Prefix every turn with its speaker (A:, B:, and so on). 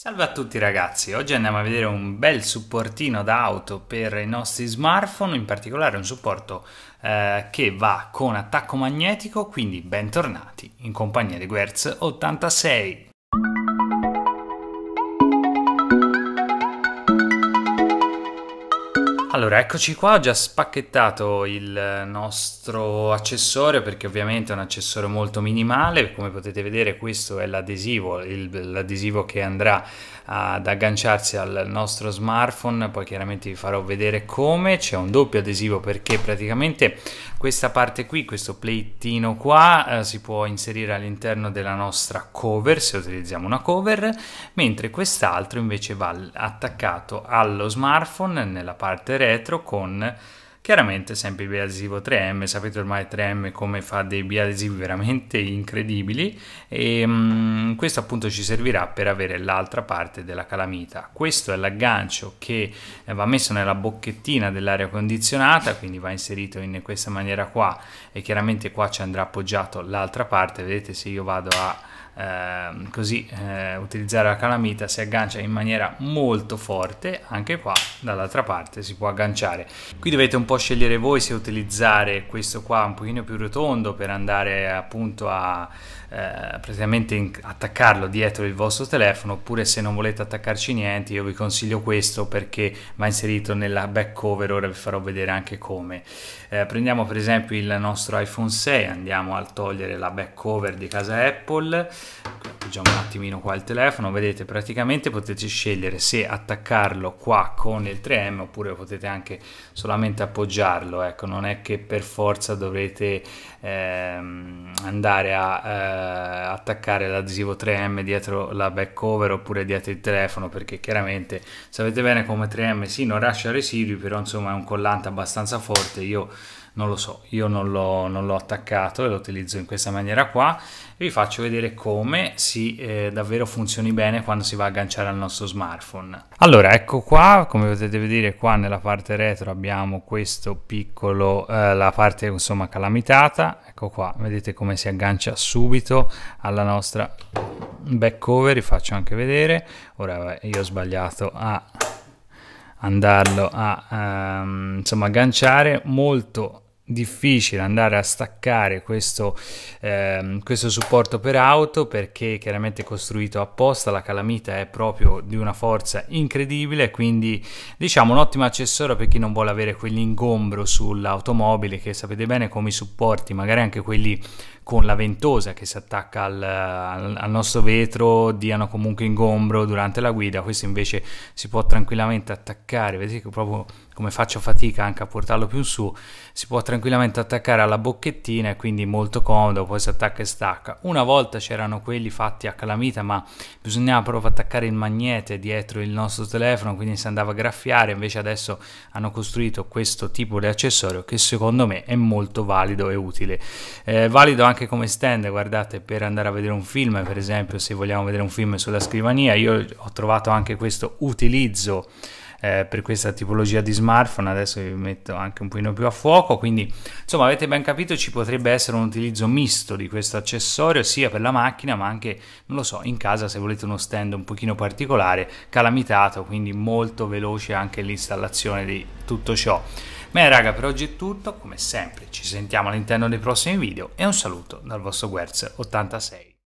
A: Salve a tutti ragazzi, oggi andiamo a vedere un bel supportino da auto per i nostri smartphone, in particolare un supporto eh, che va con attacco magnetico, quindi bentornati in compagnia di Guerz 86. Allora, eccoci qua, ho già spacchettato il nostro accessorio perché ovviamente è un accessorio molto minimale, come potete vedere questo è l'adesivo, l'adesivo che andrà ad agganciarsi al nostro smartphone, poi chiaramente vi farò vedere come, c'è un doppio adesivo perché praticamente questa parte qui, questo plettino qua eh, si può inserire all'interno della nostra cover se utilizziamo una cover, mentre quest'altro invece va attaccato allo smartphone nella parte retro con chiaramente sempre il biadesivo 3M, sapete ormai 3M come fa dei biadesivi veramente incredibili e mh, mm, questo appunto ci servirà per avere l'altra parte della calamita. Questo è l'aggancio che eh, va messo nella bocchettina dell'aria condizionata, quindi va inserito in questa maniera qua e chiaramente qua ci andrà appoggiato l'altra parte, vedete se io vado a Ehm, così eh, utilizzare la calamita si aggancia in maniera molto forte anche qua dall'altra parte si può agganciare qui dovete un po' scegliere voi se utilizzare questo qua un pochino più rotondo per andare appunto a eh, praticamente attaccarlo dietro il vostro telefono oppure se non volete attaccarci niente io vi consiglio questo perché va inserito nella back cover ora vi farò vedere anche come eh, prendiamo per esempio il nostro iPhone 6 andiamo a togliere la back cover di casa Apple appoggiamo un attimino qua il telefono vedete praticamente potete scegliere se attaccarlo qua con il 3M oppure potete anche solamente appoggiarlo ecco non è che per forza dovrete ehm, andare a eh, attaccare l'adesivo 3M dietro la back cover oppure dietro il telefono perché chiaramente sapete bene come 3M sì, non lascia residui però insomma è un collante abbastanza forte io non lo so, io non l'ho, non l'ho, attaccato e lo utilizzo in questa maniera qua vi faccio vedere come si eh, davvero funzioni bene quando si va a agganciare al nostro smartphone allora ecco qua come potete vedere qua nella parte retro abbiamo questo piccolo eh, la parte insomma calamitata ecco qua vedete come si aggancia subito alla nostra back cover vi faccio anche vedere ora vabbè, io ho sbagliato a andarlo a ehm, insomma agganciare molto difficile andare a staccare questo, ehm, questo, supporto per auto perché chiaramente è costruito apposta, la calamita è proprio di una forza incredibile, quindi diciamo un ottimo accessorio per chi non vuole avere quell'ingombro sull'automobile che sapete bene come i supporti, magari anche quelli con la ventosa che si attacca al, al, nostro vetro diano comunque ingombro durante la guida, questo invece si può tranquillamente attaccare, vedete che proprio come faccio fatica anche a portarlo più in su, si può tranquillamente attaccare alla bocchettina e quindi molto comodo, poi si attacca e stacca. Una volta c'erano quelli fatti a calamita ma bisognava proprio attaccare il magnete dietro il nostro telefono, quindi si andava a graffiare, invece adesso hanno costruito questo tipo di accessorio che secondo me è molto valido e utile. Eh, valido anche anche come stand, guardate, per andare a vedere un film, per esempio, se vogliamo vedere un film sulla scrivania, io ho trovato anche questo utilizzo eh, per questa tipologia di smartphone, adesso vi metto anche un pochino più a fuoco, quindi insomma avete ben capito ci potrebbe essere un utilizzo misto di questo accessorio sia per la macchina ma anche, non lo so, in casa se volete uno stand un pochino particolare, calamitato, quindi molto veloce anche l'installazione di tutto ciò. Bene raga, per oggi è tutto, come sempre ci sentiamo all'interno dei prossimi video e un saluto dal vostro Guerz 86.